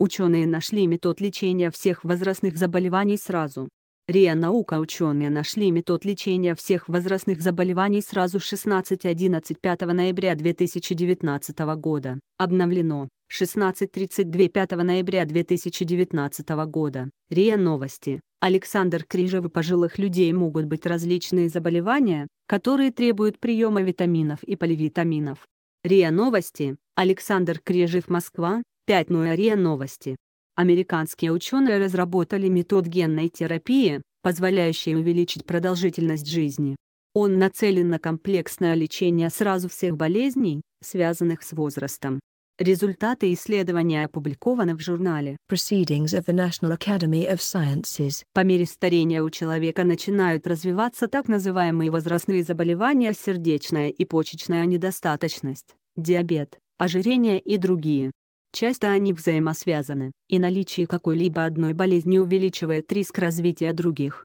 Ученые нашли метод лечения всех возрастных заболеваний сразу. РИА Наука ученые нашли метод лечения всех возрастных заболеваний сразу 16.11 5 ноября 2019 года. Обновлено 16.32 5 ноября 2019 года. РИА Новости. Александр Крижев у пожилых людей могут быть различные заболевания, которые требуют приема витаминов и поливитаминов. РИА Новости. Александр Крижев Москва, 5 ноября новости. Американские ученые разработали метод генной терапии, позволяющий увеличить продолжительность жизни. Он нацелен на комплексное лечение сразу всех болезней, связанных с возрастом. Результаты исследования опубликованы в журнале Proceedings of the National Academy of Sciences. По мере старения у человека начинают развиваться так называемые возрастные заболевания сердечная и почечная недостаточность, диабет, ожирение и другие. Часто они взаимосвязаны, и наличие какой-либо одной болезни увеличивает риск развития других.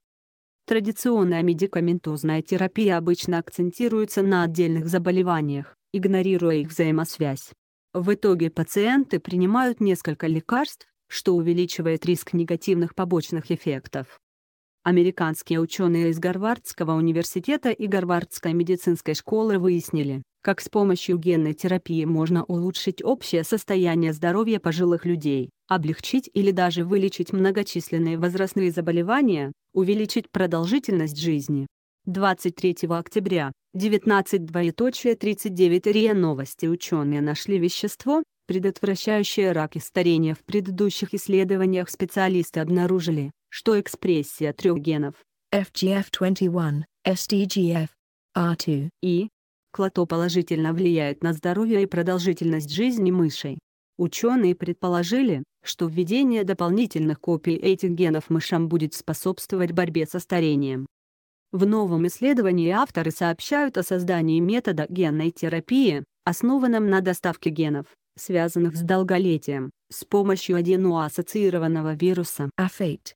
Традиционная медикаментозная терапия обычно акцентируется на отдельных заболеваниях, игнорируя их взаимосвязь. В итоге пациенты принимают несколько лекарств, что увеличивает риск негативных побочных эффектов. Американские ученые из Гарвардского университета и Гарвардской медицинской школы выяснили, как с помощью генной терапии можно улучшить общее состояние здоровья пожилых людей, облегчить или даже вылечить многочисленные возрастные заболевания, увеличить продолжительность жизни. 23 октября, 19.39 РИА Новости ученые нашли вещество, предотвращающее рак и старение в предыдущих исследованиях специалисты обнаружили, что экспрессия трех генов FGF21, STGF, R2 и Клото положительно влияет на здоровье и продолжительность жизни мышей. Ученые предположили, что введение дополнительных копий этих генов мышам будет способствовать борьбе со старением. В новом исследовании авторы сообщают о создании метода генной терапии, основанном на доставке генов, связанных с долголетием, с помощью аденоассоциированного вируса.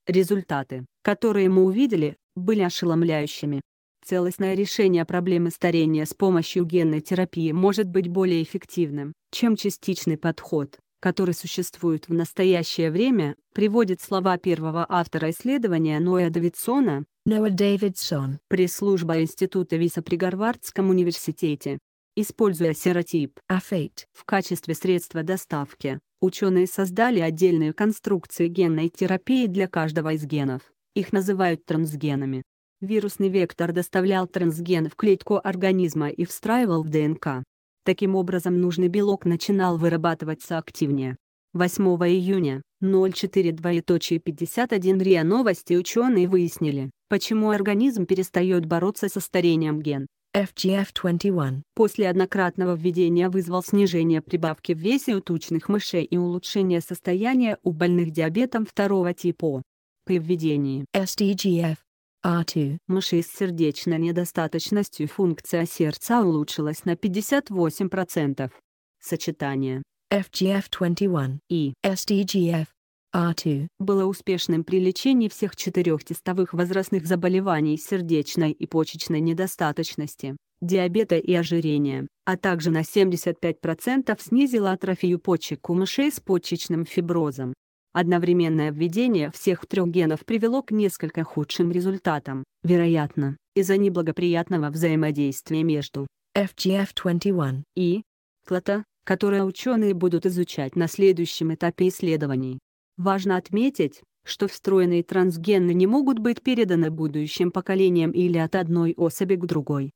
Результаты, которые мы увидели, были ошеломляющими целостное решение проблемы старения с помощью генной терапии может быть более эффективным, чем частичный подход, который существует в настоящее время, приводит слова первого автора исследования Ноя Давидсона, Ноа Дэвидсон, пресс-служба Института Виса при Гарвардском университете. Используя серотип A8 в качестве средства доставки, ученые создали отдельные конструкции генной терапии для каждого из генов. Их называют трансгенами. Вирусный вектор доставлял трансген в клетку организма и встраивал в ДНК. Таким образом нужный белок начинал вырабатываться активнее. 8 июня 04.51 РИА Новости ученые выяснили, почему организм перестает бороться со старением ген. FGF21 после однократного введения вызвал снижение прибавки в весе у тучных мышей и улучшение состояния у больных диабетом второго типа. При введении SDGF а2. Мыши с сердечной недостаточностью функция сердца улучшилась на 58%. Сочетание FGF21 и SDGF А2 было успешным при лечении всех четырех тестовых возрастных заболеваний сердечной и почечной недостаточности, диабета и ожирения, а также на 75% снизило атрофию почек у мышей с почечным фиброзом. Одновременное введение всех трех генов привело к несколько худшим результатам, вероятно, из-за неблагоприятного взаимодействия между FGF21 и клота, которое ученые будут изучать на следующем этапе исследований. Важно отметить, что встроенные трансгены не могут быть переданы будущим поколениям или от одной особи к другой.